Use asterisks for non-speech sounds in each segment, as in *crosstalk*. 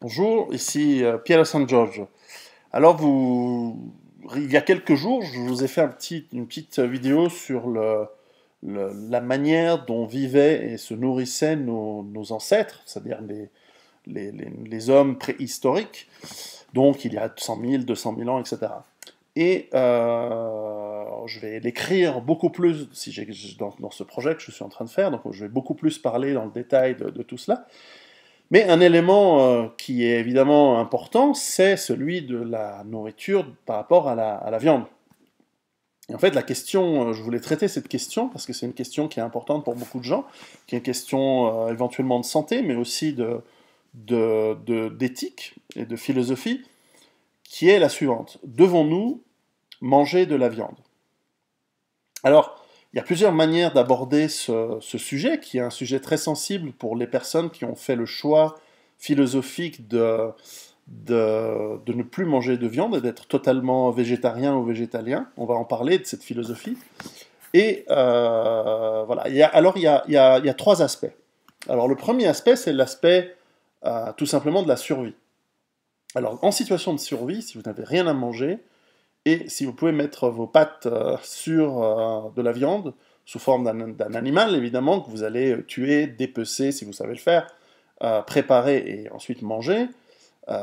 Bonjour, ici euh, Pierre San Giorgio. Alors, il y a quelques jours, je vous ai fait petit, une petite vidéo sur la manière dont vivaient et se nourrissaient nos, ancêtres, c'est-à-dire les, hommes préhistoriques, donc il y a 100 000, 200 000 ans, etc. Et euh, je vais l'écrire beaucoup plus si dans, dans, ce projet que je suis en train de faire, donc je vais beaucoup plus parler dans le détail de tout cela. Mais un élément euh, qui est évidemment important, c'est celui de la nourriture par rapport à la, viande. Et en fait, la question, euh, je voulais traiter cette question parce que c'est une question qui est importante pour beaucoup de gens, qui est une question euh, éventuellement de santé, mais aussi d'éthique de, de, et de philosophie, qui est la suivante. Devons-nous manger de la viande Alors, il y a plusieurs manières d'aborder ce, sujet, qui est un sujet très sensible pour les personnes qui ont fait le choix philosophique de, de, ne plus manger de viande et d'être totalement végétarien ou végétalien. On va en parler de cette philosophie. Et euh, voilà. Il y a, alors, il y, a, il, y a, trois aspects. Alors, le premier aspect, c'est l'aspect euh, tout simplement de la survie. Alors, en situation de survie, si vous n'avez rien à manger, et si vous pouvez mettre vos pattes euh, sur euh, de la viande, sous forme d'un animal évidemment, que vous allez euh, tuer, dépecer si vous savez le faire, préparer et ensuite manger,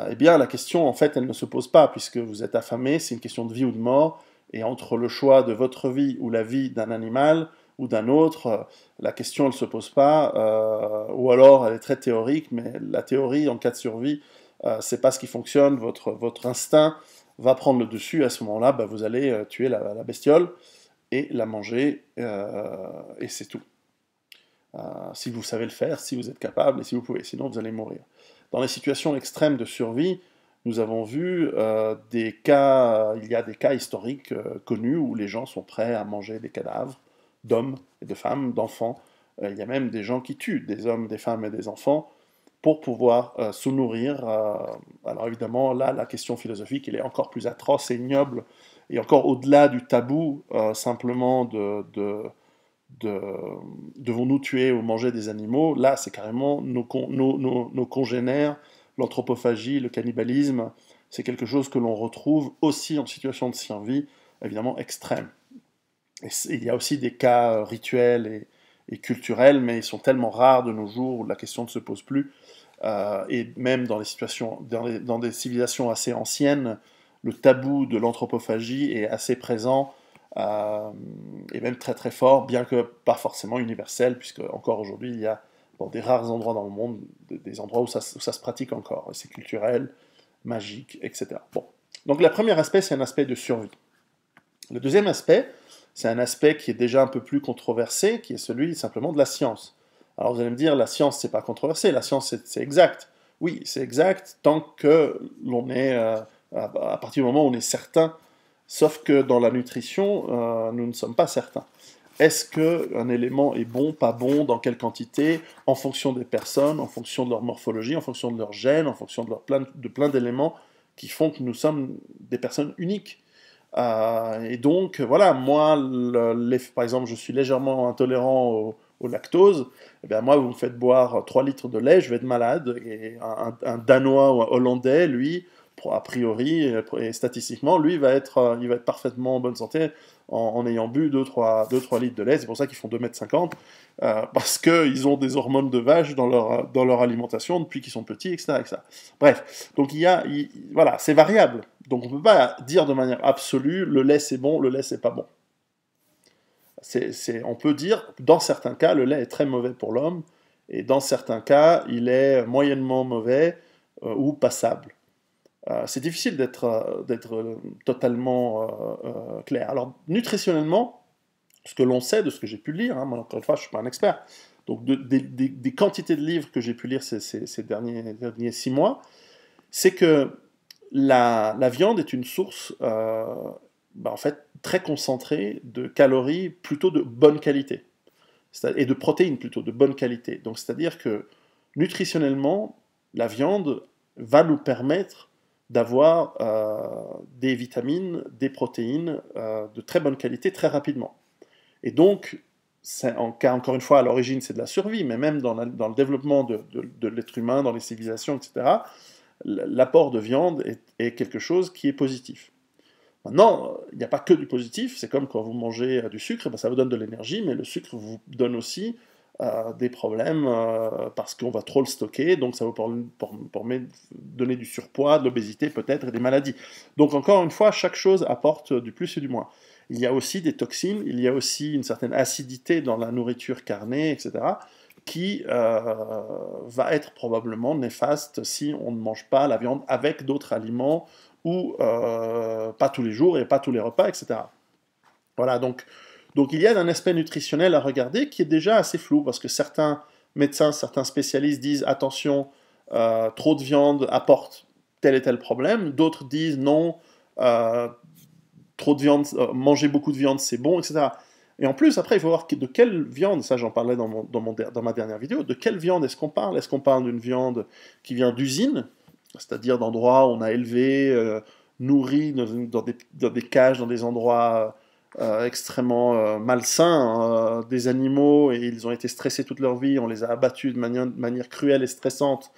eh bien la question en fait elle ne se pose pas puisque vous êtes affamé, c'est une question de vie ou de mort, et entre le choix de votre vie ou la vie d'un animal ou d'un autre, la question elle ne se pose pas, ou alors elle est très théorique, mais la théorie en cas de survie, c'est pas ce qui fonctionne, votre instinct va prendre le dessus, à ce moment-là, bah, vous allez euh, tuer la, la, bestiole et la manger, euh, et c'est tout. Euh, si vous savez le faire, si vous êtes capable et si vous pouvez, sinon vous allez mourir. Dans les situations extrêmes de survie, nous avons vu des cas, il y a des cas historiques connus où les gens sont prêts à manger des cadavres d'hommes et de femmes, d'enfants. il y a même des gens qui tuent des hommes, des femmes et des enfants pour pouvoir euh, se nourrir. Euh, alors évidemment, là, la question philosophique, elle est encore plus atroce et ignoble, et encore au-delà du tabou euh, simplement de, devons-nous tuer ou manger des animaux. Là, c'est carrément nos, con, nos, congénères, l'anthropophagie, le cannibalisme, c'est quelque chose que l'on retrouve aussi en situation de survie, évidemment extrême. Et il y a aussi des cas rituels et, et culturels, mais ils sont tellement rares de nos jours où la question ne se pose plus. Euh, et même dans, les situations, dans, des civilisations assez anciennes, le tabou de l'anthropophagie est assez présent euh, et même très très fort, bien que pas forcément universel, puisque encore aujourd'hui, il y a des rares endroits dans le monde des endroits où ça, se pratique encore. c'est culturel, magique, etc. Bon. Donc la première aspect, c'est un aspect de survie. Le deuxième aspect, c'est un aspect qui est déjà un peu plus controversé, qui est celui simplement de la science. Alors vous allez me dire, la science, c'est pas controversé, la science, c'est exact. Oui, c'est exact tant que l'on est, euh, à partir du moment où on est certain, sauf que dans la nutrition, euh, nous ne sommes pas certains. Est-ce qu'un élément est bon, pas bon, dans quelle quantité, en fonction des personnes, en fonction de leur morphologie, en fonction de leur gène, en fonction de, leur de plein d'éléments qui font que nous sommes des personnes uniques euh, et donc, voilà, moi, par exemple, je suis légèrement intolérant au, lactose. et eh bien, moi, vous me faites boire 3 litres de lait, je vais être malade. Et un Danois ou un Hollandais, lui, a priori et statistiquement, lui, va être, euh, il va être parfaitement en bonne santé en, ayant bu 2-3 litres de lait. C'est pour ça qu'ils font 2,50 mètres, euh, parce qu'ils ont des hormones de vache dans leur, dans leur alimentation depuis qu'ils sont petits, etc., Bref, donc il y a, voilà, c'est variable. Donc on ne peut pas dire de manière absolue le lait c'est bon, le lait c'est pas bon. on peut dire, dans certains cas, le lait est très mauvais pour l'homme, et dans certains cas, il est moyennement mauvais euh, ou passable. Euh, c'est difficile d'être euh, d'être euh, totalement clair. Alors nutritionnellement, ce que l'on sait de ce que j'ai pu lire, hein, moi encore une fois, je ne suis pas un expert, donc des quantités de livres que j'ai pu lire ces, derniers, derniers, six mois, c'est que la, viande est une source, ben, en fait, très concentrée de calories plutôt de bonne qualité, et de protéines plutôt de bonne qualité. Donc c'est-à-dire que nutritionnellement, la viande va nous permettre d'avoir euh, des vitamines, des protéines euh, de très bonne qualité très rapidement. Et donc, en, encore une fois, à l'origine, c'est de la survie, mais même dans, le développement de, l'être humain, dans les civilisations, etc., l'apport de viande est, quelque chose qui est positif. Maintenant, il n'y a pas que du positif, c'est comme quand vous mangez euh, du sucre, ben, ça vous donne de l'énergie, mais le sucre vous donne aussi euh, des problèmes euh, parce qu'on va trop le stocker, donc ça va donner du surpoids, de l'obésité peut-être et des maladies. Donc encore une fois, chaque chose apporte du plus et du moins. Il y a aussi des toxines, il y a aussi une certaine acidité dans la nourriture carnée, etc., qui euh, va être probablement néfaste si on ne mange pas la viande avec d'autres aliments ou pas tous les jours et pas tous les repas, etc. Voilà, donc donc il y a un aspect nutritionnel à regarder qui est déjà assez flou parce que certains médecins, certains spécialistes disent attention, euh, trop de viande apporte tel et tel problème. D'autres disent non, euh, trop de viande, euh, manger beaucoup de viande c'est bon, etc. Et en plus, après, il faut voir de quelle viande, ça j'en parlais dans, mon, dans, ma dernière vidéo, de quelle viande est-ce qu'on parle Est-ce qu'on parle d'une viande qui vient d'usine, c'est-à-dire d'endroits où on a élevé, nourri des, dans des cages, dans des endroits euh, extrêmement malsain euh, malsains hein, euh, des animaux et ils ont été stressés toute leur vie, on les a abattus de manière, cruelle et stressante.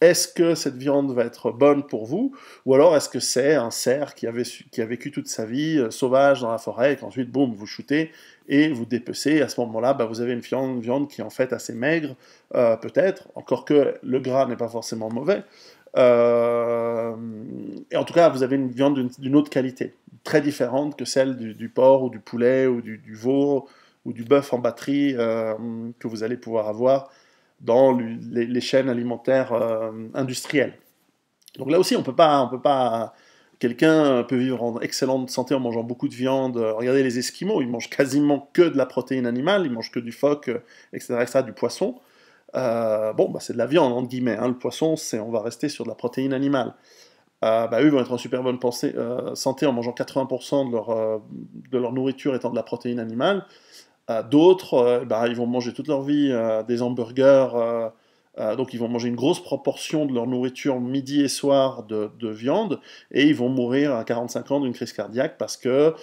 Est-ce que cette viande va être bonne pour vous Ou alors est-ce que c'est un cerf qui, a vécu toute sa vie sauvage dans la forêt et qu'ensuite, boum, vous shootez et vous dépecez. À ce moment-là, bah, vous avez une viande, viande, qui est en fait assez maigre, peut-être, encore que le gras n'est pas forcément mauvais, euh, et en tout cas, vous avez une viande d'une autre qualité, très différente que celle du, porc ou du poulet ou du, veau ou du bœuf en batterie euh, que vous allez pouvoir avoir dans les, chaînes alimentaires euh, industrielles. Donc là aussi, on peut pas, on peut pas. Quelqu'un peut vivre en excellente santé en mangeant beaucoup de viande. Regardez les Esquimaux, ils mangent quasiment que de la protéine animale, ils mangent que du phoque, etc., etc., du poisson. Euh, bon, bah, c'est de la viande, entre guillemets. Hein. Le poisson, c'est, on va rester sur de la protéine animale. Euh, bah, eux vont être en super bonne euh, santé en mangeant 80% de leur, de leur nourriture étant de la protéine animale. D'autres, bah, ils vont manger toute leur vie des hamburgers, donc ils vont manger une grosse proportion de leur nourriture midi et soir de viande, et ils vont mourir à 45 ans d'une crise cardiaque parce que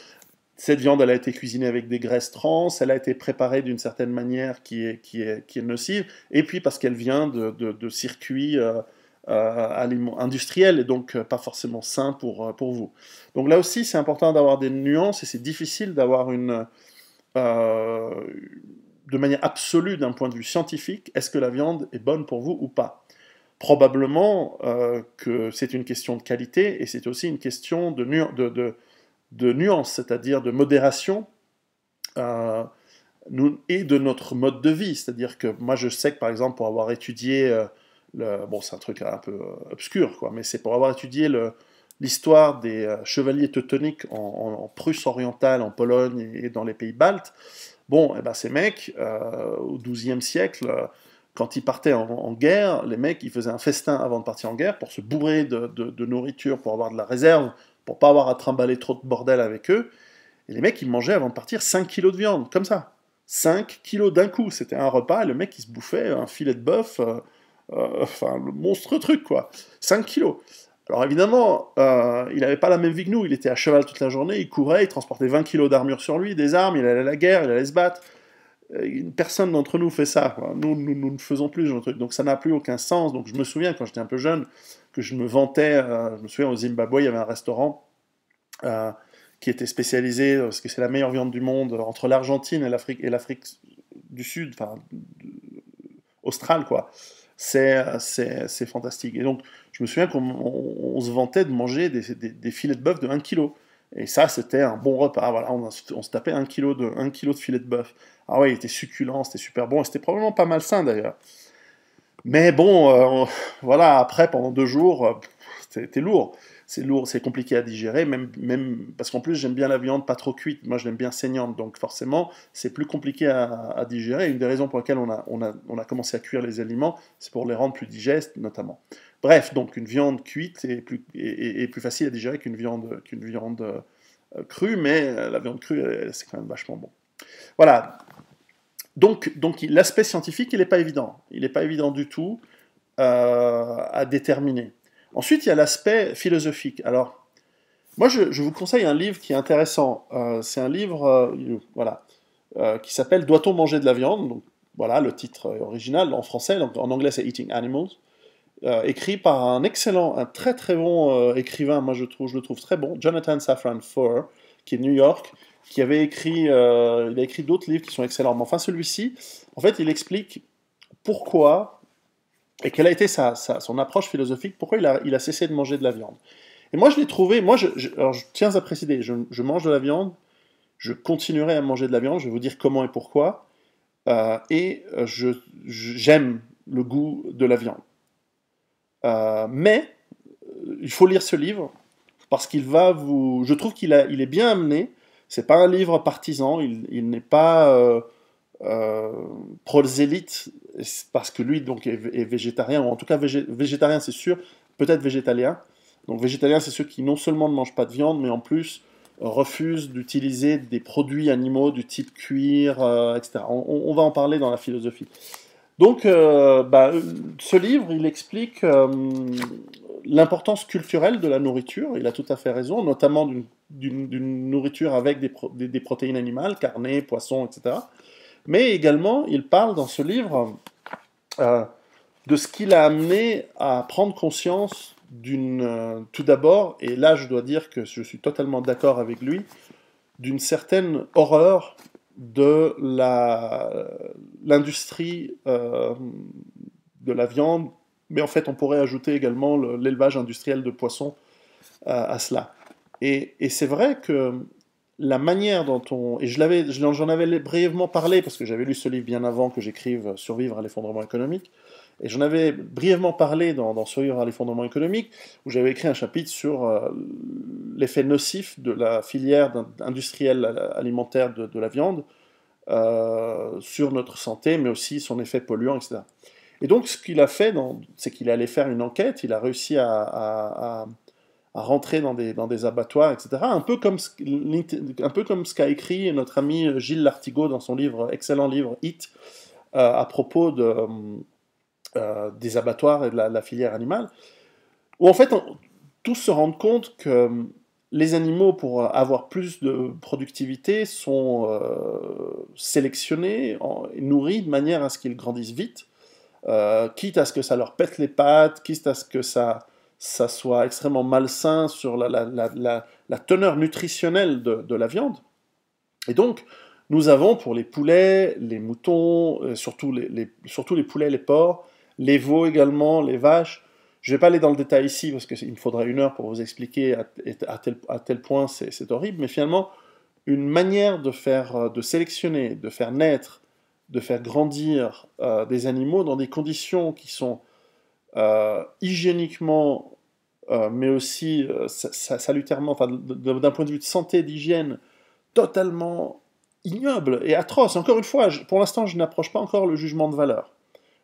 cette viande, elle a été cuisinée avec des graisses trans, elle a été préparée d'une certaine manière qui est, qui est, qui nocive, et puis parce qu'elle vient de, de, circuits euh, euh, industriels, et donc euh, pas forcément sains pour, pour vous. Donc là aussi, c'est important d'avoir des nuances, et c'est difficile d'avoir une... de manière absolue d'un point de vue scientifique, est-ce que la viande est bonne pour vous ou pas Probablement que c'est une question de qualité et c'est aussi une question de, de, de, de nuance, c'est-à-dire de modération, euh, et de notre mode de vie. C'est-à-dire que moi, je sais que, par exemple, pour avoir étudié, euh, le, bon, c'est un truc un peu euh, obscur, quoi, mais c'est pour avoir étudié l'histoire des chevaliers teutoniques en, Prusse orientale, en Pologne et dans les pays baltes. Bon, et eh ben, ces mecs, au XIIe siècle, quand ils partaient en, guerre, les mecs, ils faisaient un festin avant de partir en guerre pour se bourrer de nourriture, pour avoir de la réserve, pour pas avoir à trimballer trop de bordel avec eux. Et les mecs, ils mangeaient avant de partir 5 kilos de viande, comme ça. 5 kilos d'un coup, c'était un repas, et le mec, il se bouffait un filet de bœuf, euh, euh, enfin, le monstre truc, quoi. 5 kilos. Alors évidemment, euh, il n'avait pas la même vie que nous, il était à cheval toute la journée, il courait, il transportait 20 kilos d'armure sur lui, des armes, il allait à la guerre, il allait se battre. Personne d'entre nous fait ça, Nous, nous, nous ne faisons plus ce genre de truc, donc ça n'a plus aucun sens. Donc je me souviens, quand j'étais un peu jeune, que je me vantais. Euh, je me souviens, au Zimbabwe, il y avait un restaurant euh, qui était spécialisé, parce que c'est la meilleure viande du monde, entre l'Argentine et l'Afrique, et l'Afrique du Sud, enfin, Austral, quoi. C'est, c'est, c'est fantastique. Et donc, je me souviens qu'on se vantait de manger des, filets de bœuf de 1 kg. Et ça, c'était un bon repas. Ah, voilà, on, se tapait 1 kg de, 1 de filet de bœuf. Ah ouais, il était succulent, c'était super bon, et c'était probablement pas mal sain d'ailleurs. Mais bon, euh, voilà, après, pendant deux jours, euh, c'était lourd. C'est lourd, c'est compliqué à digérer, même, même parce qu'en plus, j'aime bien la viande pas trop cuite. Moi, je l'aime bien saignante, donc forcément, c'est plus compliqué à, digérer. Une des raisons pour lesquelles on a, on a, commencé à cuire les aliments, c'est pour les rendre plus digestes, notamment. Bref, donc une viande cuite est plus, plus facile à digérer qu'une viande, qu'une viande euh, crue, mais la viande crue, c'est quand même vachement bon. Voilà, donc, donc l'aspect scientifique, il n'est pas évident. Il n'est pas évident du tout euh, à déterminer. Ensuite, il y a l'aspect philosophique. Alors, moi, je, vous conseille un livre qui est intéressant. Euh, c'est un livre euh, voilà, qui s'appelle Doit-on manger de la viande Voilà, le titre original en français, donc en anglais c'est Eating Animals, écrit par un excellent, un très très bon écrivain, moi je, trouve, je le trouve très bon, Jonathan Safran Foer, qui est de New York, qui avait écrit, euh, il a écrit d'autres livres qui sont excellents. Mais enfin, celui-ci, en fait, il explique pourquoi et quelle a été sa, son approche philosophique, pourquoi il a, il a, cessé de manger de la viande. Et moi, je l'ai trouvé, moi, je, alors, je, tiens à préciser, je, mange de la viande, je continuerai à manger de la viande, je vais vous dire comment et pourquoi, euh, et j'aime le goût de la viande. Euh, mais, euh, il faut lire ce livre, parce qu'il va vous... Je trouve qu'il il est bien amené, c'est pas un livre partisan, il, n'est pas euh, euh, prosélyte, parce que lui donc est, végétarien, ou en tout cas végétarien c'est sûr, peut-être végétalien. Donc végétalien c'est ceux qui non seulement ne mangent pas de viande, mais en plus refusent d'utiliser des produits animaux du type cuir, euh, etc. On, va en parler dans la philosophie. Donc euh, bah, ce livre, il explique l'importance culturelle de la nourriture, il a tout à fait raison, notamment d'une d'une nourriture avec des, protéines animales, carnets, poissons, etc. Mais également, il parle dans ce livre euh, de ce qui l'a amené à prendre conscience d'une, euh, tout d'abord, et là je dois dire que je suis totalement d'accord avec lui, d'une certaine horreur de l'industrie euh, de la viande, mais en fait on pourrait ajouter également l'élevage industriel de poissons à cela. Et, c'est vrai que la manière dont on... Et je l'avais, j'en avais brièvement parlé, parce que j'avais lu ce livre bien avant que j'écrive Survivre à l'effondrement économique, et j'en avais brièvement parlé dans, Survivre à l'effondrement économique, où j'avais écrit un chapitre sur euh, l'effet nocif de la filière industrielle alimentaire de, la viande euh, sur notre santé, mais aussi son effet polluant, etc. Et donc ce qu'il a fait, c'est qu'il est allé faire une enquête, il a réussi à à rentrer dans des, dans des abattoirs, etc. Un peu comme, un peu comme ce qu'a écrit notre ami euh, Gilles Lartigot dans son livre, excellent livre Hit, euh, à propos de, euh, des abattoirs et de la, filière animale, où en fait tous se rendent compte que les animaux, pour avoir plus de productivité, sont sélectionnés, et nourris de manière à ce qu'ils grandissent vite, quitte à ce que ça leur pète les pattes, quitte à ce que ça ça soit extrêmement malsain sur la, teneur nutritionnelle de, la viande. Et donc, nous avons pour les poulets, les moutons, euh, surtout, les, les, surtout les poulets, les porcs, les veaux également, les vaches. Je ne vais pas aller dans le détail ici parce qu'il me faudrait une heure pour vous expliquer à, tel, point c'est horrible, mais finalement, une manière de faire, euh, de sélectionner, de faire naître, de faire grandir euh, des animaux dans des conditions qui sont euh, hygiéniquement, euh, mais aussi euh, salutairement, enfin, d'un point de vue de santé, d'hygiène, totalement ignoble et atroce. Encore une fois, pour l'instant, je n'approche pas encore le jugement de valeur.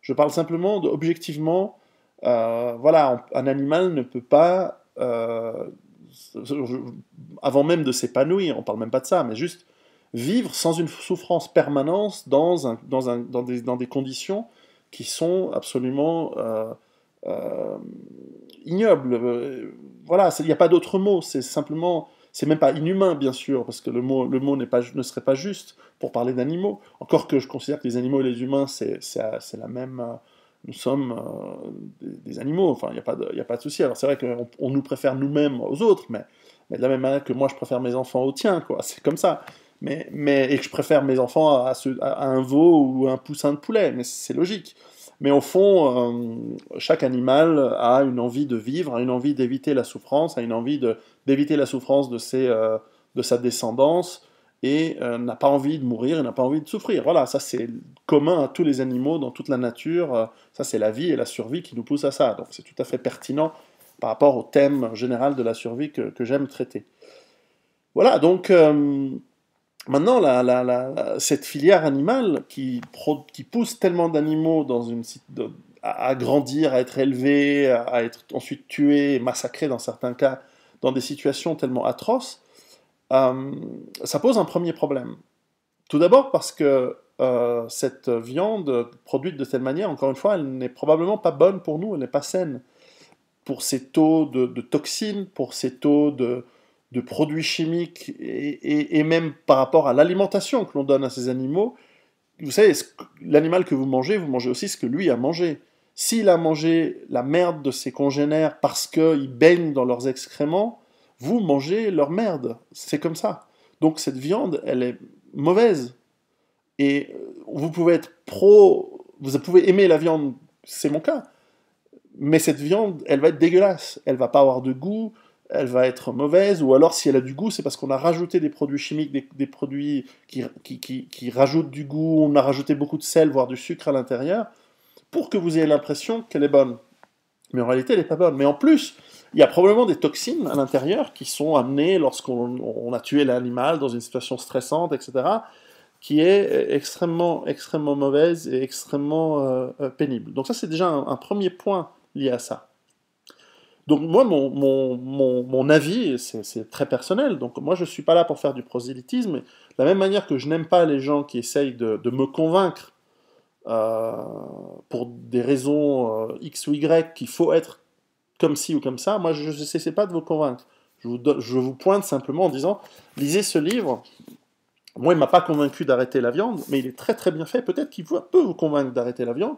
Je parle simplement de, objectivement, voilà, un animal ne peut pas, avant même de s'épanouir, on parle même pas de ça, mais juste vivre sans une souffrance permanente dans, un, dans, un, dans, des, dans des, conditions qui sont absolument euh, ignoble. Euh, voilà, il n'y a pas d'autre mot, c'est simplement, c'est même pas inhumain bien sûr, parce que le mot, le mot pas, ne serait pas juste pour parler d'animaux. Encore que je considère que les animaux et les humains, c'est la même. Euh, nous sommes des, animaux, enfin, il n'y a, pas de, a pas de souci. Alors c'est vrai qu'on on nous préfère nous-mêmes aux autres, mais, mais de la même manière que moi je préfère mes enfants aux tiens, quoi, *laughs* c'est comme ça. Mais, et que je préfère mes enfants à, à, un veau ou un poussin de poulet, mais c'est logique. Mais au fond, euh, chaque animal a une envie de vivre, a une envie d'éviter la souffrance, a une envie d'éviter la souffrance de, euh, sa descendance et euh, n'a pas envie de mourir et n'a pas envie de souffrir. Voilà, ça c'est commun à tous les animaux dans toute la nature. Ça c'est la vie et la survie qui nous poussent à ça. Donc c'est tout à fait pertinent par rapport au thème général de la survie que, que j'aime traiter. Voilà, donc Maintenant, cette filière animale qui, pousse tellement d'animaux dans une, à, grandir, à être élevés, à, être ensuite tués, massacrés dans certains cas, dans des situations tellement atroces, euh, ça pose un premier problème. Tout d'abord parce que euh, cette viande produite de telle manière, encore une fois, elle n'est probablement pas bonne pour nous, elle n'est pas saine. Pour ses taux de, de toxines, pour ses taux de, de produits chimiques et, même par rapport à l'alimentation que l'on donne à ces animaux, vous savez, l'animal que vous mangez, vous mangez aussi ce que lui a mangé. S'il a mangé la merde de ses congénères parce qu'ils baignent dans leurs excréments, vous mangez leur merde. C'est comme ça. Donc cette viande, elle est mauvaise. Et euh, vous pouvez être pro, vous pouvez aimer la viande, c'est mon cas. Mais cette viande, elle va être dégueulasse. Elle va pas avoir de goût, elle va être mauvaise, ou alors si elle a du goût, c'est parce qu'on a rajouté des produits chimiques, des, produits qui, qui, rajoutent du goût, on a rajouté beaucoup de sel, voire du sucre à l'intérieur, pour que vous ayez l'impression qu'elle est bonne. Mais en réalité, elle n'est pas bonne. Mais en plus, il y a probablement des toxines à l'intérieur qui sont amenées lorsqu'on a tué l'animal dans une situation stressante, etc., qui est extrêmement, extrêmement mauvaise et extrêmement euh, euh, pénible. Donc ça, c'est déjà un premier point lié à ça. Donc moi, mon, mon, avis, c'est très personnel, donc moi je ne suis pas là pour faire du prosélytisme, de la même manière que je n'aime pas les gens qui essayent de, me convaincre euh, pour des raisons euh, X ou Y qu'il faut être comme ci ou comme ça, moi je ne cessais pas de vous convaincre. Je vous, je vous pointe simplement en disant, lisez ce livre, moi, il ne m'a pas convaincu d'arrêter la viande, mais il est très très bien fait. Peut-être qu'il peut vous convaincre d'arrêter la viande.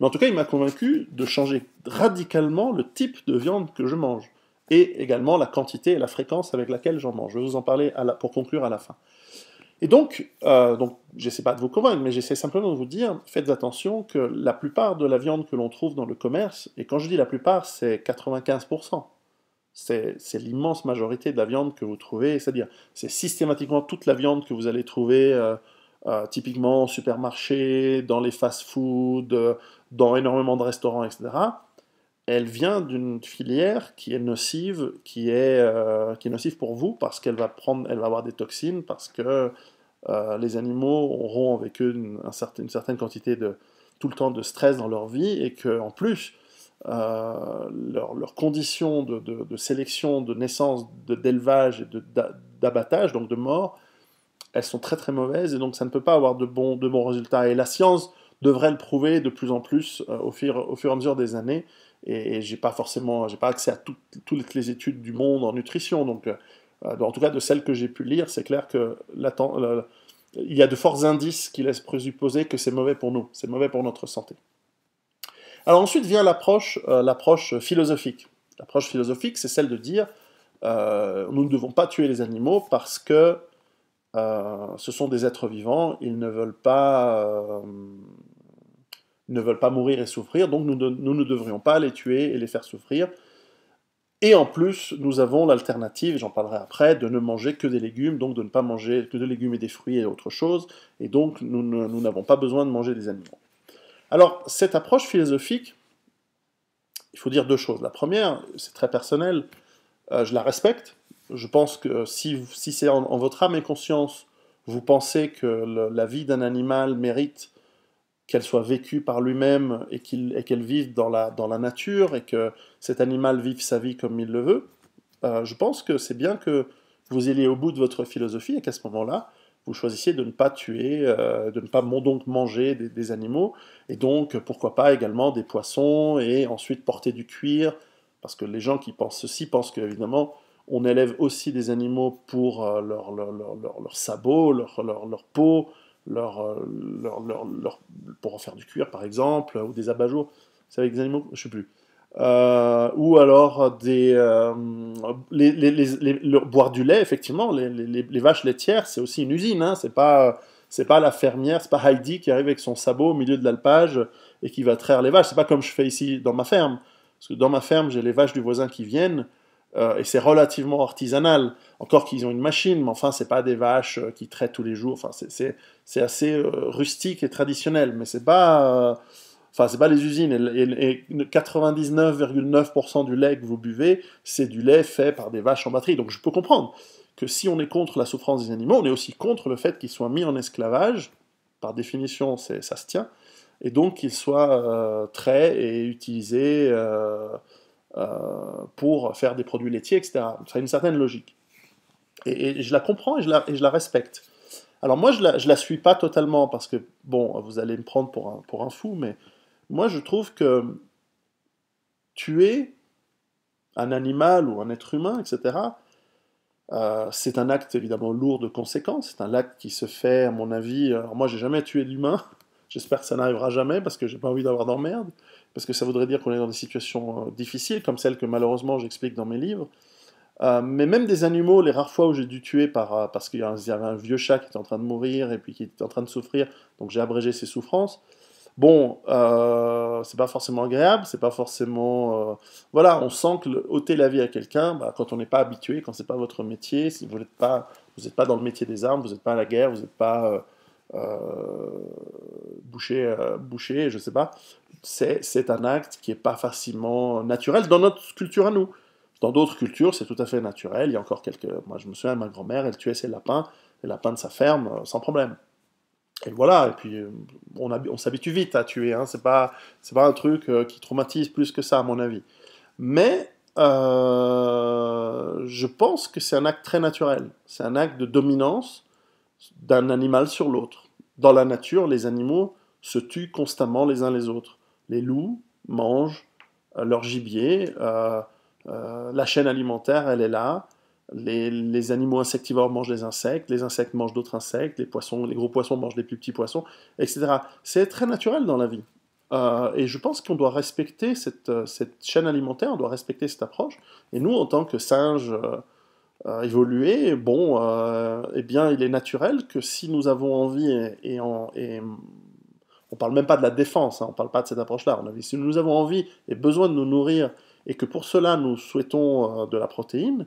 Mais en tout cas, il m'a convaincu de changer radicalement le type de viande que je mange, et également la quantité et la fréquence avec laquelle j'en mange. Je vais vous en parler pour conclure à la fin. Et donc, euh, donc j'essaie pas de vous convaincre, mais j'essaie simplement de vous dire, faites attention que la plupart de la viande que l'on trouve dans le commerce, et quand je dis la plupart, c'est 95%. C'est l'immense majorité de la viande que vous trouvez, c'est-à-dire c'est systématiquement toute la viande que vous allez trouver euh, euh, typiquement typiquement supermarché, dans les fast-food, euh, dans énormément de restaurants, etc. Elle vient d'une filière qui est nocive, euh, qui est, nocive pour vous parce qu'elle va prendre, elle va avoir des toxines, parce que les animaux auront avec eux une, certaine quantité de tout le temps de stress dans leur vie et que en plus leurs conditions de, sélection, de naissance, d'élevage et d'abattage, donc de mort, elles sont très très mauvaises et donc ça ne peut pas avoir de bons, de bons résultats. Et la science devrait le prouver de plus en plus euh, au, fur, au fur et à mesure des années. Et, je j'ai pas forcément, j'ai pas accès à toutes les études du monde en nutrition. Donc, euh, euh, en tout cas, de celles que j'ai pu lire, c'est clair que il y a de forts indices qui laissent présupposer que c'est mauvais pour nous, c'est mauvais pour notre santé. Alors ensuite vient l'approche, l'approche philosophique. L'approche philosophique, c'est celle de dire nous ne devons pas tuer les animaux parce que euh, ce sont des êtres vivants, ils ne veulent pas, euh, ne veulent pas mourir et souffrir, donc nous, ne devrions pas les tuer et les faire souffrir. Et en plus, nous avons l'alternative, j'en parlerai après, de ne manger que des légumes, donc de ne pas manger que des légumes et des fruits et autre chose, et donc nous n'avons pas besoin de manger des animaux. Alors, cette approche philosophique, il faut dire deux choses. La première, c'est très personnel, euh, je la respecte, je pense que euh, si, si c'est en, votre âme et conscience, vous pensez que la vie d'un animal mérite qu'elle soit vécue par lui-même et qu'elle vive dans la, dans la nature et que cet animal vive sa vie comme il le veut, euh, je pense que c'est bien que vous ayez au bout de votre philosophie et qu'à ce moment-là, vous choisissiez de ne pas tuer, euh, de ne pas donc manger des, des, animaux, et donc pourquoi pas également des poissons, et ensuite porter du cuir, parce que les gens qui pensent ceci pensent que évidemment on élève aussi des animaux pour leurs leur, sabots, leur, peau, euh, pour en faire du cuir par exemple, ou des abat-jours. C'est avec des animaux, je ne sais plus. Euh, ou alors euh, boire du lait, effectivement. Les, vaches laitières, c'est aussi une usine. Hein. Ce n'est pas pas la fermière, ce n'est pas Heidi qui arrive avec son sabot au milieu de l'alpage et qui va traire les vaches. C'est pas comme je fais ici dans ma ferme. Parce que dans ma ferme, j'ai les vaches du voisin qui viennent euh, et c'est relativement artisanal. Encore qu'ils ont une machine, mais enfin, c'est pas des vaches euh, qui traitent tous les jours. Enfin, c'est assez euh, rustique et traditionnel, mais c'est pas enfin c'est pas les usines et, 99,9% du lait que vous buvez c'est du lait fait par des vaches en batterie donc je peux comprendre que si on est contre la souffrance des animaux on est aussi contre le fait qu'ils soient mis en esclavage par définition ça se tient et donc qu'ils soient traits et utilisés euh, pour faire des produits laitiers, etc. Ça a une certaine logique. Et, je la comprends et je la, respecte. Alors moi, je ne la, suis pas totalement parce que, bon, vous allez me prendre pour un, pour un fou, mais moi, je trouve que tuer un animal ou un être humain, etc., euh, c'est un acte évidemment lourd de conséquences. C'est un acte qui se fait, à mon avis. Euh, alors moi, j'ai jamais tué d'humain. *laughs* J'espère que ça n'arrivera jamais parce que j'ai pas envie d'avoir d'emmerde parce que ça voudrait dire qu'on est dans des situations euh, difficiles, comme celles que malheureusement j'explique dans mes livres. Euh, mais même des animaux, les rares fois où j'ai dû tuer euh, parce qu'il y avait un vieux chat qui était en train de mourir et puis qui était en train de souffrir, donc j'ai abrégé ses souffrances. Bon, c'est pas forcément agréable, c'est pas forcément. voilà, on sent que ôter la vie à quelqu'un, bah, quand on n'est pas habitué, quand c'est pas votre métier, si vous n'êtes pas, pas dans le métier des armes, vous n'êtes pas à la guerre, vous n'êtes pas euh, boucher, euh, boucher, je sais pas, c'est un acte qui n'est pas facilement naturel dans notre culture à nous. Dans d'autres cultures, c'est tout à fait naturel. Il y a encore quelques. Moi, je me souviens, ma grand-mère, elle tuait ses lapins, les lapins de sa ferme, euh, sans problème. Et voilà, et puis on, s'habitue vite à tuer, hein. c'est pas, un truc qui traumatise plus que ça, à mon avis. Mais je pense que c'est un acte très naturel, c'est un acte de dominance d'un animal sur l'autre. Dans la nature, les animaux se tuent constamment les uns les autres. Les loups mangent euh, leur gibier, euh, euh, la chaîne alimentaire, elle est là. Les, animaux insectivores mangent des insectes, les insectes mangent d'autres insectes, les poissons, les gros poissons mangent des plus petits poissons, etc. C'est très naturel dans la vie. et je pense qu'on doit respecter cette, cette, chaîne alimentaire, on doit respecter cette approche. Et nous, en tant que singes, euh, évoluer, bon, euh, eh bien, il est naturel que si nous avons envie, et, on ne parle même pas de la défense, hein, on ne parle pas de cette approche-là, si nous avons envie et besoin de nous nourrir, et que pour cela nous souhaitons euh, de la protéine,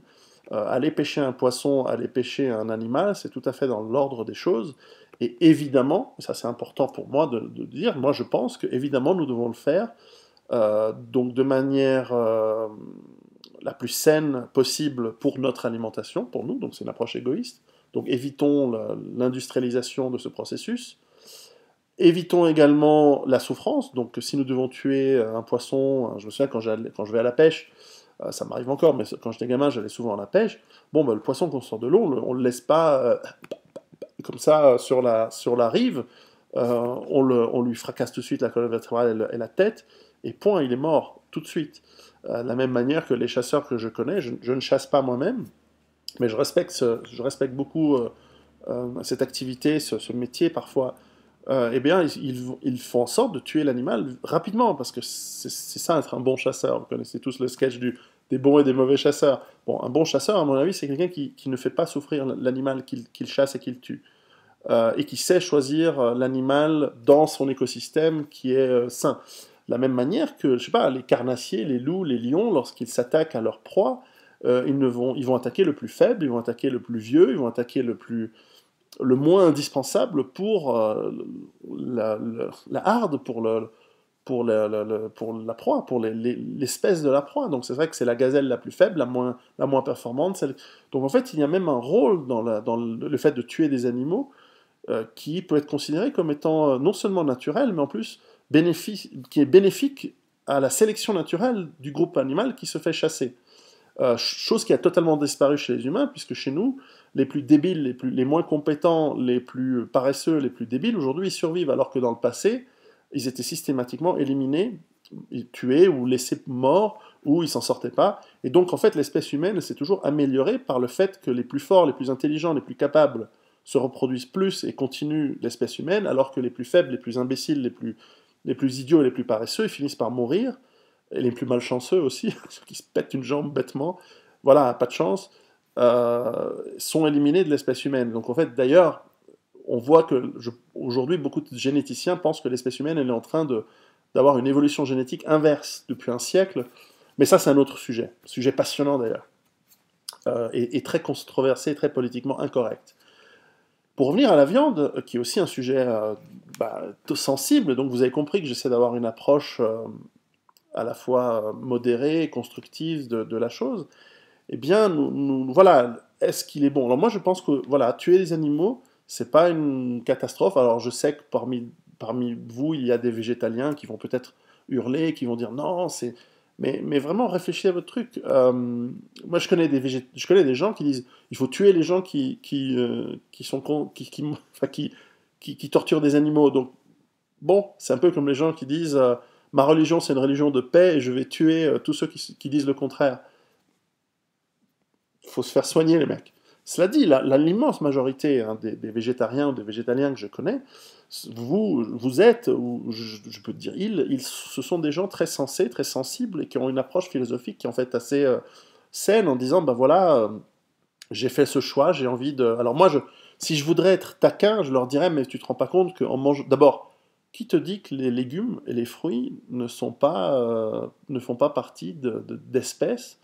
aller pêcher un poisson, aller pêcher un animal, c'est tout à fait dans l'ordre des choses. Et évidemment, ça c'est important pour moi de, de, dire, moi je pense que évidemment nous devons le faire, donc de manière la plus saine possible pour notre alimentation, pour nous, donc c'est une approche égoïste. Donc évitons l'industrialisation de ce processus. Évitons également la souffrance, donc si nous devons tuer euh, un poisson, euh, je me souviens quand, je vais à la pêche, euh, ça m'arrive encore, mais quand j'étais gamin, j'allais souvent à la pêche, bon, bah, le poisson qu'on sort de l'eau, on ne le laisse pas comme ça sur la, rive, on, lui fracasse tout de suite la colonne vertébrale et la tête, et point, il est mort tout de suite. Euh, de la même manière que les chasseurs que je connais, je, ne chasse pas moi-même, mais je respecte, je respecte beaucoup euh, euh, cette activité, ce, métier parfois. eh bien, ils, font en sorte de tuer l'animal rapidement, parce que c'est ça être un bon chasseur. Vous connaissez tous le sketch du, des bons et des mauvais chasseurs. Bon, un bon chasseur, à mon avis, c'est quelqu'un qui, ne fait pas souffrir l'animal qu'il chasse et qu'il tue. et qui sait choisir l'animal dans son écosystème qui est sain la même manière que, je sais pas, les carnassiers, les loups, les lions, lorsqu'ils s'attaquent à leur proie, euh, ils, vont, ils vont attaquer le plus faible, ils vont attaquer le plus vieux, ils vont attaquer le, plus, le moins indispensable pour euh, la, harde, pour, le, pour, la, pour la proie, pour l'espèce de la proie. Donc c'est vrai que c'est la gazelle la plus faible, la moins, la moins performante. Donc en fait, il y a même un rôle dans, le fait de tuer des animaux euh, qui peut être considéré comme étant non seulement naturel, mais en plus qui est bénéfique à la sélection naturelle du groupe animal qui se fait chasser. Euh, chose qui a totalement disparu chez les humains, puisque chez nous, les plus débiles, les, plus, les moins compétents, les plus paresseux, les plus débiles, aujourd'hui, ils survivent, alors que dans le passé, ils étaient systématiquement éliminés, tués ou laissés morts, ou ils s'en sortaient pas. Et donc, en fait, l'espèce humaine s'est toujours améliorée par le fait que les plus forts, les plus intelligents, les plus capables se reproduisent plus et continuent l'espèce humaine, alors que les plus faibles, les plus imbéciles, les plus les plus idiots et les plus paresseux, ils finissent par mourir, et les plus malchanceux aussi, *laughs* ceux qui se pètent une jambe bêtement, voilà, pas de chance, euh, sont éliminés de l'espèce humaine. Donc en fait, d'ailleurs, on voit que aujourd'hui, beaucoup de généticiens pensent que l'espèce humaine elle est en train d'avoir une évolution génétique inverse depuis un siècle, mais ça c'est un autre sujet, sujet passionnant d'ailleurs, euh, et, très controversé, très politiquement incorrect. Pour revenir à la viande, euh, qui est aussi un sujet euh, bah, sensible, donc vous avez compris que j'essaie d'avoir une approche euh, à la fois modérée et constructive de, la chose, eh bien, voilà, est-ce qu'il est bon Alors moi, je pense que, voilà, tuer les animaux, c'est pas une catastrophe. Alors je sais que parmi, parmi vous, il y a des végétaliens qui vont peut-être hurler, qui vont dire non, c'est mais, vraiment réfléchissez à votre truc. Euh, moi, je connais, des je connais des gens qui disent il faut tuer les gens qui, qui, euh, qui sont *laughs* qui, qui, qui, torturent des animaux. Donc, bon, c'est un peu comme les gens qui disent euh, ma religion, c'est une religion de paix et je vais tuer tous ceux qui, qui disent le contraire. Il faut se faire soigner, les mecs. Cela dit, l'immense majorité hein, des, végétariens ou des végétaliens que je connais, vous, vous êtes, ou je, peux dire ils, ils, ce sont des gens très sensés, très sensibles, et qui ont une approche philosophique qui est en fait assez euh, saine en disant, ben voilà, euh, j'ai fait ce choix, j'ai envie de... Alors moi, je, si je voudrais être taquin, je leur dirais, mais tu te rends pas compte qu'en mange... D'abord, qui te dit que les légumes et les fruits ne, sont pas, euh, ne font pas partie d'espèces,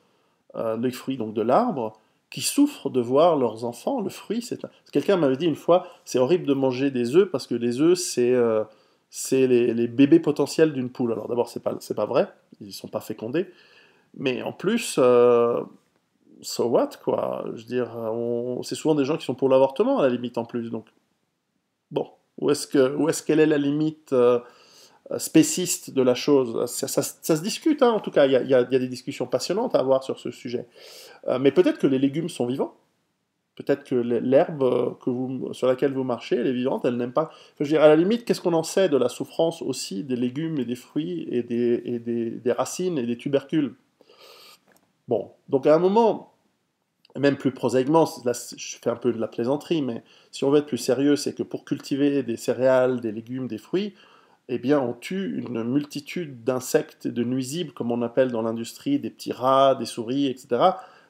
les fruits donc de l'arbre qui souffrent de voir leurs enfants, le fruit, c'est... Quelqu'un m'avait dit une fois, c'est horrible de manger des œufs parce que les œufs, c'est euh, c'est les, bébés potentiels d'une poule. Alors d'abord, c'est pas, pas vrai, ils sont pas fécondés, mais en plus, euh, so what, quoi Je veux dire, c'est souvent des gens qui sont pour l'avortement, à la limite, en plus, donc... Bon, où est-ce qu'elle est, que, où est, -ce est la limite euh, euh, spéciste de la chose. Ça, se discute, hein. en tout cas, il y, a, des discussions passionnantes à avoir sur ce sujet. Euh, mais peut-être que les légumes sont vivants. Peut-être que l'herbe euh, sur laquelle vous marchez, elle est vivante, elle n'aime pas. Je veux dire, à la limite, qu'est-ce qu'on en sait de la souffrance aussi des légumes et des fruits et des, racines et des tubercules Bon, donc à un moment, même plus prosaïquement, là je fais un peu de la plaisanterie, mais si on veut être plus sérieux, c'est que pour cultiver des céréales, des légumes, des fruits, eh bien, on tue une multitude d'insectes et de nuisibles, comme on appelle dans l'industrie, des petits rats, des souris, etc.,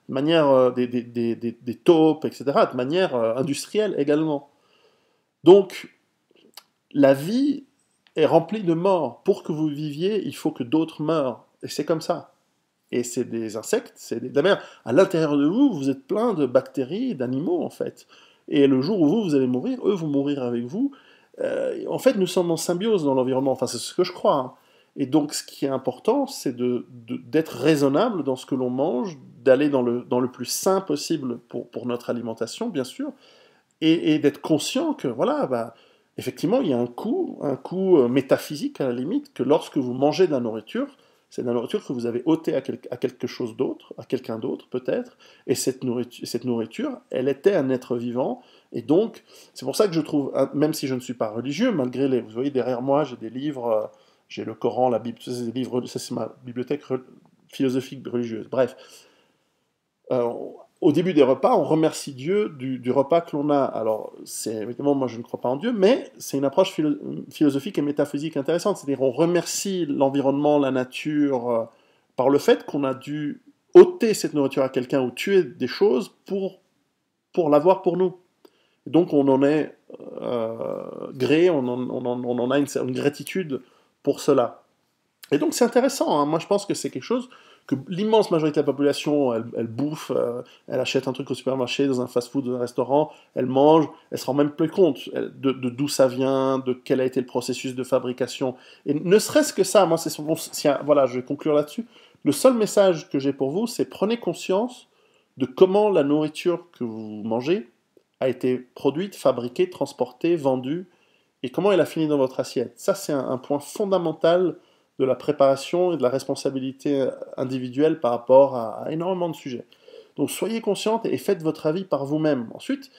de manière, euh, des, taupes, etc., de manière euh, industrielle également. Donc, la vie est remplie de morts. Pour que vous viviez, il faut que d'autres meurent. Et c'est comme ça. Et c'est des insectes, c'est des... D'ailleurs, à l'intérieur de vous, vous êtes plein de bactéries, d'animaux, en fait. Et le jour où vous, vous allez mourir, eux vont mourir avec vous, euh, en fait, nous sommes en symbiose dans l'environnement, enfin c'est ce que je crois. Hein. Et donc ce qui est important, c'est d'être raisonnable dans ce que l'on mange, d'aller dans le, plus sain possible pour, notre alimentation, bien sûr, et, d'être conscient que, voilà, bah, effectivement, il y a un coût, un coût euh, métaphysique à la limite, que lorsque vous mangez de la nourriture, c'est de la nourriture que vous avez ôtée à, quelque chose d'autre, à quelqu'un d'autre peut-être, et cette nourriture, elle était un être vivant, et donc, c'est pour ça que je trouve, hein, même si je ne suis pas religieux, malgré les. Vous voyez, derrière moi, j'ai des livres, euh, j'ai le Coran, la Bible, livres, ça c'est ma bibliothèque philosophique religieuse. Bref. Euh, au début des repas, on remercie Dieu du, repas que l'on a. Alors, c'est évidemment, moi je ne crois pas en Dieu, mais c'est une approche philosophique et métaphysique intéressante. C'est-à-dire, on remercie l'environnement, la nature, euh, par le fait qu'on a dû ôter cette nourriture à quelqu'un ou tuer des choses pour, pour l'avoir pour nous. Donc on en est euh, gré, on en, a une, gratitude pour cela. Et donc c'est intéressant, hein. moi je pense que c'est quelque chose que l'immense majorité de la population, elle, bouffe, euh, elle achète un truc au supermarché, dans un fast-food, dans un restaurant, elle mange, elle se rend même plus compte de d'où ça vient, de quel a été le processus de fabrication. Et ne serait-ce que ça, moi c'est son... Voilà, je vais conclure là-dessus. Le seul message que j'ai pour vous, c'est prenez conscience de comment la nourriture que vous mangez a été produite, fabriquée, transportée, vendue, et comment elle a fini dans votre assiette. Ça, c'est un, point fondamental de la préparation et de la responsabilité individuelle par rapport à, énormément de sujets. Donc soyez consciente et faites votre avis par vous-même. Ensuite,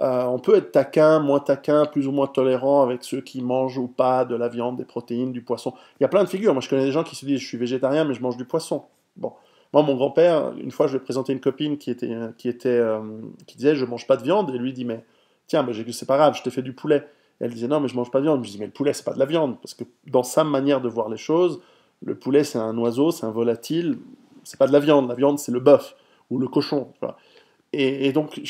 euh, on peut être taquin, moins taquin, plus ou moins tolérant avec ceux qui mangent ou pas de la viande, des protéines, du poisson. Il y a plein de figures. Moi, je connais des gens qui se disent je suis végétarien mais je mange du poisson. Bon, moi, mon grand-père, une fois, je lui ai présenté une copine qui, était, euh, euh, qui, disait Je mange pas de viande. Et lui dit Mais tiens, bah, c'est pas grave, je t'ai fait du poulet. elle disait Non, mais je mange pas de viande. Je dis Mais le poulet, c'est pas de la viande. Parce que dans sa manière de voir les choses, le poulet, c'est un oiseau, c'est un volatile, c'est pas de la viande. La viande, c'est le bœuf ou le cochon. Et, donc,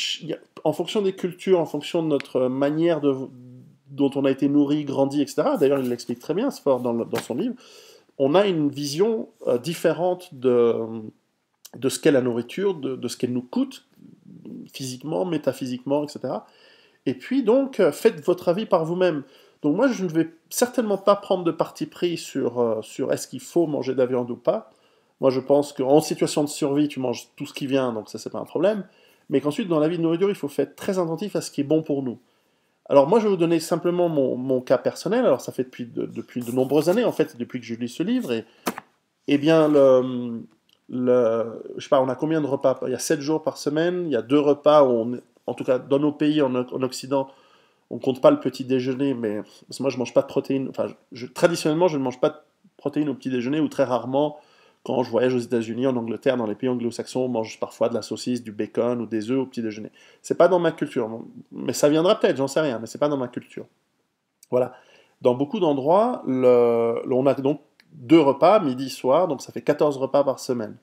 en fonction des cultures, en fonction de notre manière dont on a été nourri, grandi, etc., d'ailleurs, il l'explique très bien, ce fort dans son livre on a une vision euh, différente de, de ce qu'est la nourriture, de, ce qu'elle nous coûte, physiquement, métaphysiquement, etc. Et puis donc, euh, faites votre avis par vous-même. Donc moi, je ne vais certainement pas prendre de parti pris sur, euh, sur est-ce qu'il faut manger de la viande ou pas. Moi, je pense qu'en situation de survie, tu manges tout ce qui vient, donc ça, c'est pas un problème. Mais qu'ensuite, dans la vie de nourriture, il faut être très attentif à ce qui est bon pour nous. Alors moi, je vais vous donner simplement mon, cas personnel. Alors ça fait depuis de, depuis de nombreuses années, en fait, depuis que je lis ce livre. Et, et eh bien, le, le, je sais pas, on a combien de repas Il y a 7 jours par semaine, il y a deux repas, en tout cas dans nos pays, en, Occident, on compte pas le petit déjeuner, mais moi, je mange pas de protéines. Enfin, traditionnellement, je ne mange pas de protéines au petit déjeuner, ou très rarement, quand je voyage aux États-Unis, en Angleterre, dans les pays anglo-saxons, on mange parfois de la saucisse, du bacon ou des œufs au petit déjeuner. C'est pas dans ma culture, mais ça viendra peut-être, j'en sais rien, mais c'est pas dans ma culture. Voilà. Dans beaucoup d'endroits, le... on a donc deux repas, midi, soir, donc ça fait 14 repas par semaine.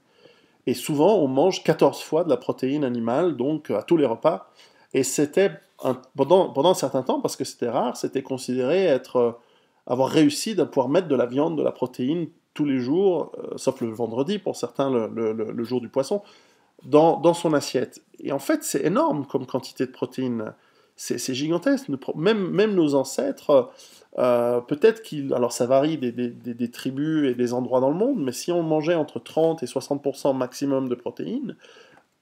Et souvent, on mange 14 fois de la protéine animale, donc euh, à tous les repas. Et c'était, pendant, pendant un certain temps, parce que c'était rare, c'était considéré être, euh, avoir réussi à pouvoir mettre de la viande, de la protéine tous les jours, euh, sauf le vendredi pour certains, le, jour du poisson, dans, son assiette. Et en fait, c'est énorme comme quantité de protéines. C'est gigantesque. Même, nos ancêtres, euh, peut-être qu'ils... Alors ça varie des, tribus et des endroits dans le monde, mais si on mangeait entre 30 et 60% maximum de protéines,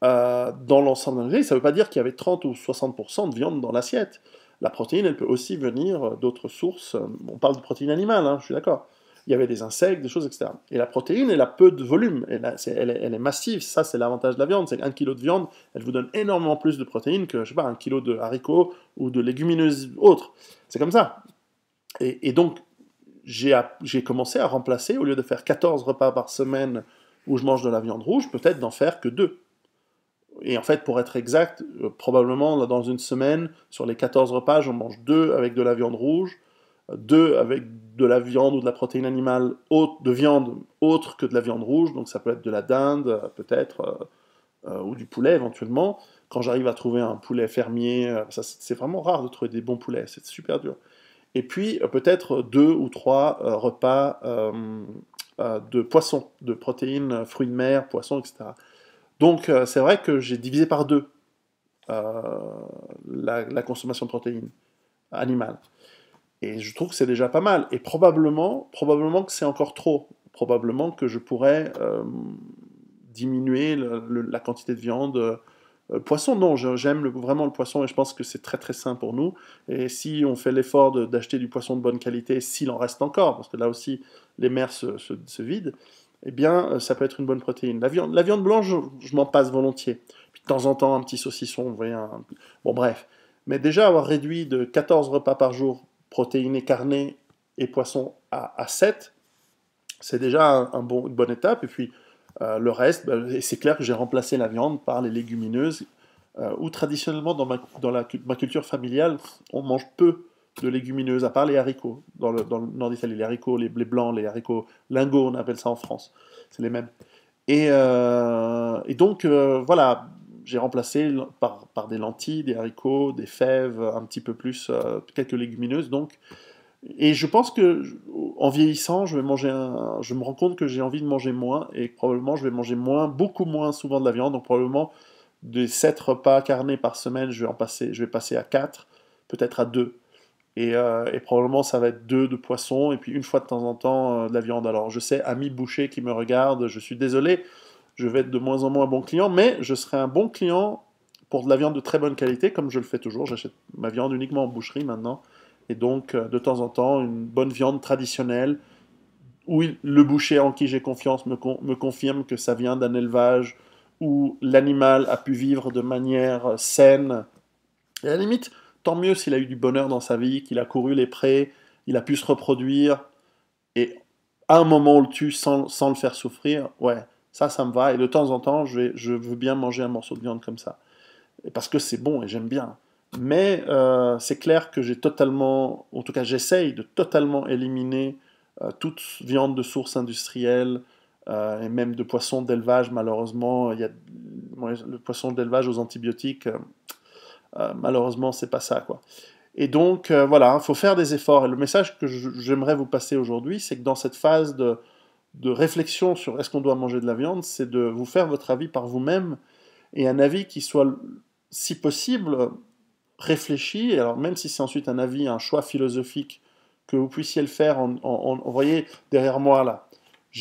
euh, dans l'ensemble d'un ça ne veut pas dire qu'il y avait 30 ou 60% de viande dans l'assiette. La protéine, elle peut aussi venir d'autres sources. On parle de protéines animales, hein, je suis d'accord il y avait des insectes, des choses, etc. Et la protéine, elle a peu de volume, elle, est, elle, est, massive, ça c'est l'avantage de la viande, c'est qu'un kilo de viande, elle vous donne énormément plus de protéines que, je sais pas, un kilo de haricots ou de légumineuses autres. C'est comme ça. Et, donc, j'ai commencé à remplacer, au lieu de faire 14 repas par semaine où je mange de la viande rouge, peut-être d'en faire que deux. Et en fait, pour être exact, euh, probablement dans une semaine, sur les 14 repas, j'en mange deux avec de la viande rouge, deux avec de la viande ou de la protéine animale, de viande autre que de la viande rouge, donc ça peut être de la dinde, peut-être, euh, euh, ou du poulet éventuellement. Quand j'arrive à trouver un poulet fermier, euh, ça, c'est vraiment rare de trouver des bons poulets, c'est super dur. Et puis peut-être deux ou trois repas de poissons, de protéines, fruits de mer, poissons, etc. Donc c'est vrai que j'ai divisé par deux la consommation de protéines animales. Et je trouve que c'est déjà pas mal. Et probablement, probablement que c'est encore trop. Probablement que je pourrais euh, diminuer la quantité de viande. Euh, poisson, non, j'aime vraiment le poisson et je pense que c'est très très sain pour nous. Et si on fait l'effort d'acheter du poisson de bonne qualité, s'il en reste encore, parce que là aussi les mers se, vident, eh bien euh, ça peut être une bonne protéine. La viande, la viande blanche, je, m'en passe volontiers. Puis de temps en temps, un petit saucisson, vous voyez, un... bon bref. Mais déjà avoir réduit de 14 repas par jour protéines carnées et poissons à, à 7, c'est déjà un, bon, une bonne étape. Et puis euh, le reste, ben, c'est clair que j'ai remplacé la viande par les légumineuses, euh, où traditionnellement dans, ma, dans la, ma culture familiale, on mange peu de légumineuses, à part les haricots, dans le, dans nord d'Italie, les haricots, les blés blancs, les haricots lingots, on appelle ça en France, c'est les mêmes. Et, euh, et donc, euh, voilà, j'ai remplacé par, des lentilles, des haricots, des fèves, un petit peu plus, euh, quelques légumineuses. Donc, et je pense que en vieillissant, je vais manger je me rends compte que j'ai envie de manger moins et probablement je vais manger moins, beaucoup moins souvent de la viande. Donc probablement des 7 repas carnés par semaine, je vais en passer, je vais passer à 4, peut-être à 2. Euh, et, probablement ça va être deux de poisson et puis une fois de temps en temps euh, de la viande. Alors je sais, ami boucher qui me regarde, je suis désolé je vais être de moins en moins un bon client, mais je serai un bon client pour de la viande de très bonne qualité, comme je le fais toujours. J'achète ma viande uniquement en boucherie maintenant. Et donc, euh, de temps en temps, une bonne viande traditionnelle, où le boucher en qui j'ai confiance me, confirme que ça vient d'un élevage où l'animal a pu vivre de manière euh, saine. Et à la limite, tant mieux s'il a eu du bonheur dans sa vie, qu'il a couru les prés, il a pu se reproduire, et à un moment on le tue sans, sans le faire souffrir, ouais, ça, ça me va. Et de temps en temps, je, vais, je veux bien manger un morceau de viande comme ça. Parce que c'est bon et j'aime bien. Mais euh, c'est clair que j'ai totalement, en tout cas j'essaye de totalement éliminer euh, toute viande de source industrielle euh, et même de poissons d'élevage. Malheureusement, il y a, le poisson d'élevage aux antibiotiques, malheureusement c'est pas ça quoi. Et donc voilà, il faut faire des efforts. Et le message que j'aimerais vous passer aujourd'hui, c'est que dans cette phase de de réflexion sur est-ce qu'on doit manger de la viande, c'est de vous faire votre avis par vous-même et un avis qui soit, si possible, réfléchi. Alors même si c'est ensuite un avis, un choix philosophique, que vous puissiez le faire. En, vous voyez derrière moi là,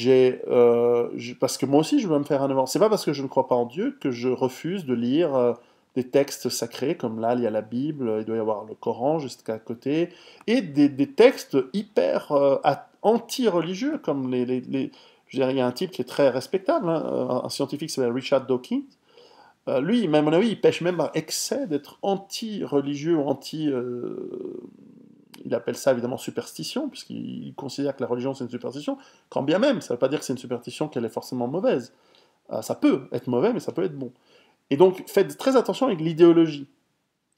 euh, j'ai parce que moi aussi je veux me faire un avis C'est pas parce que je ne crois pas en Dieu que je refuse de lire. Euh, des textes sacrés, comme là, il y a la Bible, il doit y avoir le Coran jusqu'à côté, et des, textes hyper euh, anti-religieux, comme les, les, les je il y a un type qui est très respectable, hein, un scientifique qui s'appelle Richard Dawkins. Euh, lui, même à mon avis, il pêche même par excès d'être anti-religieux, anti-. Euh, il appelle ça évidemment superstition, puisqu'il considère que la religion c'est une superstition, quand bien même, ça ne veut pas dire que c'est une superstition qu'elle est forcément mauvaise. Euh, ça peut être mauvais, mais ça peut être bon. Et donc, faites très attention avec l'idéologie.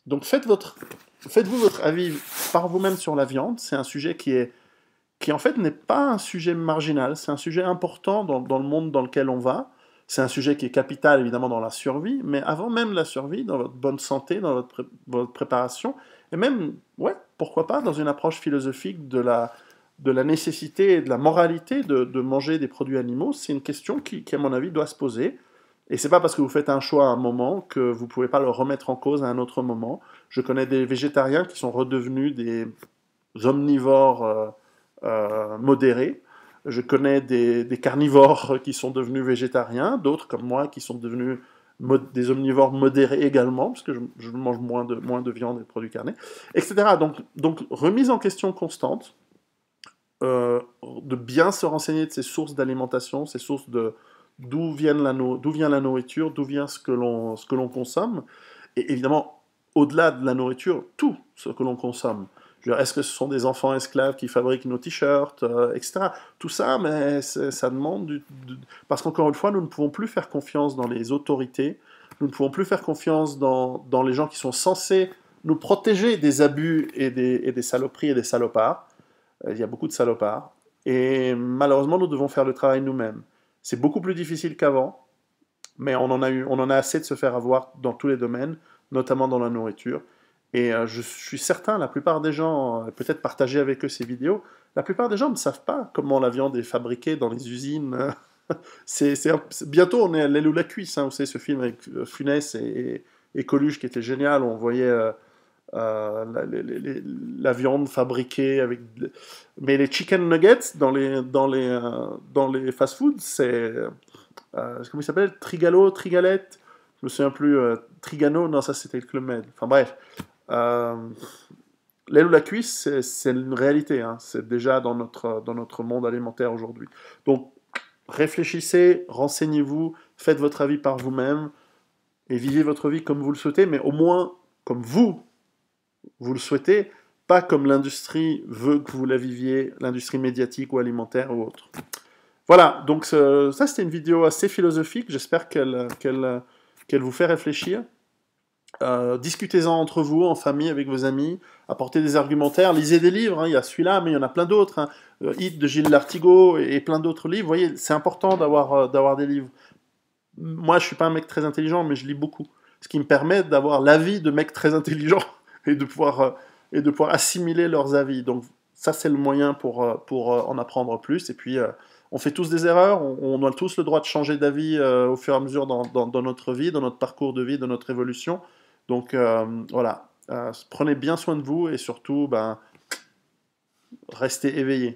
Donc, faites votre, faites-vous votre avis par vous-même sur la viande. C'est un sujet qui est qui en fait n'est pas un sujet marginal, c'est un sujet important dans, dans, le monde dans lequel on va. C'est un sujet qui est capital évidemment dans la survie, mais avant même la survie, dans votre bonne santé, dans votre, votre préparation, et même, ouais, pourquoi pas, dans une approche philosophique de la, de la nécessité et de la moralité de, de manger des produits animaux, c'est une question qui, qui, à mon avis, doit se poser. Et c'est pas parce que vous faites un choix à un moment que vous pouvez pas le remettre en cause à un autre moment. Je connais des végétariens qui sont redevenus des omnivores. Euh, euh, modérés. Je connais des, carnivores qui sont devenus végétariens, d'autres comme moi qui sont devenus des omnivores modérés également, parce que je, mange moins de, moins de viande et de produits carnés, etc. Donc, donc remise en question constante, euh, de bien se renseigner de ces sources d'alimentation, ces sources de d'où vient vient la nourriture, d'où vient ce que l'on consomme, et évidemment, au-delà de la nourriture, tout ce que l'on consomme. Est-ce que ce sont des enfants esclaves qui fabriquent nos t-shirts, euh, etc. Tout ça, mais ça demande du, parce qu'encore une fois, nous ne pouvons plus faire confiance dans les autorités, nous ne pouvons plus faire confiance dans, dans les gens qui sont censés nous protéger des abus et des, des saloperies et des salopards. Euh, il y a beaucoup de salopards. Et malheureusement, nous devons faire le travail nous-mêmes. C'est beaucoup plus difficile qu'avant, mais on en, a on en a assez de se faire avoir dans tous les domaines, notamment dans la nourriture. Et euh, je suis certain, la plupart des gens, euh, peut-être partager avec eux ces vidéos, la plupart des gens ne savent pas comment la viande est fabriquée dans les usines. *laughs* c'est, bientôt, on est à l'aile ou la cuisse. Hein, vous savez, ce film avec euh, Funès et, Coluche qui était génial, où on voyait la, viande fabriquée avec. Mais les chicken nuggets dans les, dans les, dans les fast food c'est. comment il s'appelle Trigalo, Trigalette Je me souviens plus. Trigano, non, ça c'était le Club Enfin bref. Euh, L'aile ou la cuisse, c'est une réalité. Hein. C'est déjà dans notre, dans notre monde alimentaire aujourd'hui. Donc, réfléchissez, renseignez-vous, faites votre avis par vous-même et vivez votre vie comme vous le souhaitez, mais au moins comme vous, vous le souhaitez, pas comme l'industrie veut que vous la viviez, l'industrie médiatique ou alimentaire ou autre. Voilà, donc ça c'était une vidéo assez philosophique, j'espère qu'elle qu'elle qu'elle vous fait réfléchir. Euh, discutez-en entre vous, en famille, avec vos amis, apportez des argumentaires, lisez des livres, hein. il y a celui-là, mais il y en a plein d'autres, hein. euh, Hit de Gilles Lartigo et, plein d'autres livres, vous voyez, c'est important d'avoir euh, des livres. Moi, je suis pas un mec très intelligent, mais je lis beaucoup, ce qui me permet d'avoir l'avis de mecs très intelligents *laughs* et de pouvoir, et de pouvoir assimiler leurs avis. Donc ça, c'est le moyen pour, en apprendre plus, et puis on fait tous des erreurs, on, a tous le droit de changer d'avis au fur et à mesure dans, notre vie, dans notre parcours de vie, dans notre évolution. Donc euh, voilà, euh, prenez bien soin de vous et surtout, ben, restez éveillés.